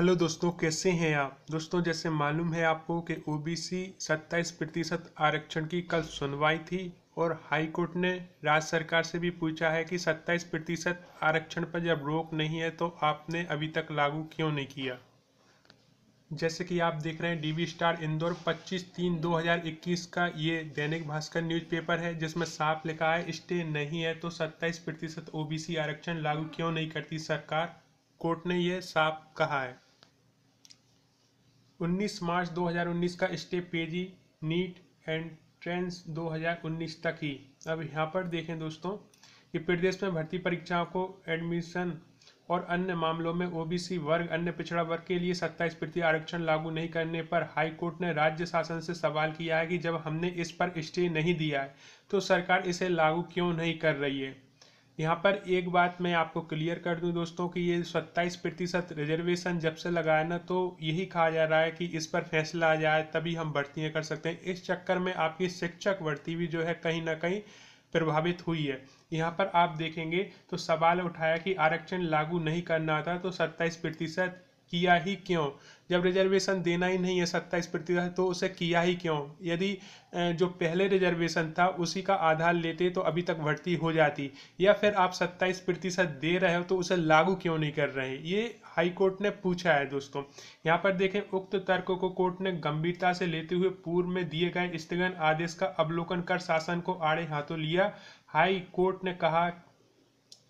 hello दोस्तों कैसे हैं आप दोस्तों जैसे मालूम है आपको कि ओबीसी 27 प्रतिशत आरक्षण की कल सुनवाई थी और हाई कोर्ट ने राज्य सरकार से भी पूछा है कि 27 प्रतिशत आरक्षण पर जब रोक नहीं है तो आपने अभी तक लागू क्यों नहीं किया जैसे कि आप देख रहे हैं डीवी स्टार इंदौर 25 तीन 2021 का ये दैनिक भास्कर न्यूज़पेपर है जिसमें साफ लिखा है स्टे नहीं है तो 27 प्रतिशत ओ आरक्षण लागू क्यों नहीं करती सरकार कोर्ट ने यह साफ कहा है 19 मार्च 2019 का स्टेप पेजी नीट एंड ट्रेंस 2019 तक ही अब यहाँ पर देखें दोस्तों कि प्रदेश में भर्ती परीक्षाओं को एडमिशन और अन्य मामलों में ओबीसी वर्ग अन्य पिछड़ा वर्ग के लिए सत्ताईस प्रति आरक्षण लागू नहीं करने पर हाईकोर्ट ने राज्य शासन से सवाल किया है कि जब हमने इस पर स्टे नहीं दिया है तो सरकार इसे लागू क्यों नहीं कर रही है यहाँ पर एक बात मैं आपको क्लियर कर दूं दोस्तों कि ये सत्ताईस प्रतिशत रिजर्वेशन जब से लगाया ना तो यही कहा जा रहा है कि इस पर फैसला आ जाए तभी हम भर्तियाँ कर सकते हैं इस चक्कर में आपकी शिक्षक भर्ती भी जो है कहीं ना कहीं प्रभावित हुई है यहाँ पर आप देखेंगे तो सवाल उठाया कि आरक्षण लागू नहीं करना था तो सत्ताईस प्रतिशत किया ही क्यों जब रिजर्वेशन देना ही नहीं है सत्ताईस प्रतिशत तो उसे किया ही क्यों यदि जो पहले रिजर्वेशन था उसी का आधार लेते तो अभी तक भर्ती हो जाती या फिर आप सत्ताईस प्रतिशत दे रहे हो तो उसे लागू क्यों नहीं कर रहे ये हाईकोर्ट ने पूछा है दोस्तों यहाँ पर देखें उक्त तर्क को कोर्ट ने गंभीरता से लेते हुए पूर्व में दिए गए स्थगन आदेश का अवलोकन कर शासन को आड़े हाथों लिया हाई कोर्ट ने कहा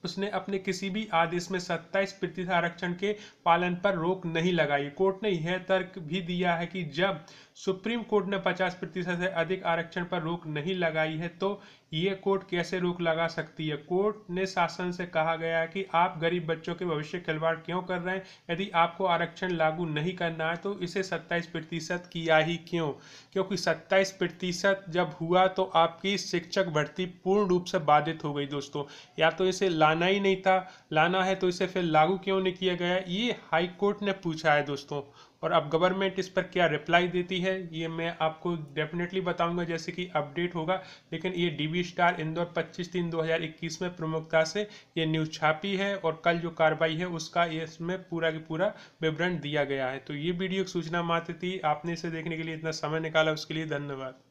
उसने अपने किसी भी आदेश में 27 प्रतिशत आरक्षण के पालन पर रोक नहीं लगाई कोर्ट ने यह तर्क भी दिया है कि जब सुप्रीम कोर्ट ने 50 प्रतिशत से अधिक आरक्षण पर रोक नहीं लगाई है तो ये कोर्ट कैसे रोक लगा सकती है कोर्ट ने शासन से कहा गया है कि आप गरीब बच्चों के भविष्य खिलवाड़ क्यों कर रहे हैं यदि आपको आरक्षण लागू नहीं करना है तो इसे 27 प्रतिशत किया ही क्यों क्योंकि 27 प्रतिशत जब हुआ तो आपकी शिक्षक भर्ती पूर्ण रूप से बाधित हो गई दोस्तों या तो इसे ला लाना ही नहीं था लाना है तो इसे फिर लागू क्यों नहीं किया गया ये हाई कोर्ट ने पूछा है दोस्तों और अब गवर्नमेंट इस पर क्या रिप्लाई देती है ये मैं आपको डेफिनेटली बताऊंगा जैसे कि अपडेट होगा लेकिन ये डीबी स्टार इंदौर 25 तीन 2021 में प्रमुखता से ये न्यूज़ छापी है और कल जो कार्रवाई है उसका इसमें पूरा के पूरा विवरण दिया गया है तो ये वीडियो की सूचना मात्र थी आपने इसे देखने के लिए इतना समय निकाला उसके लिए धन्यवाद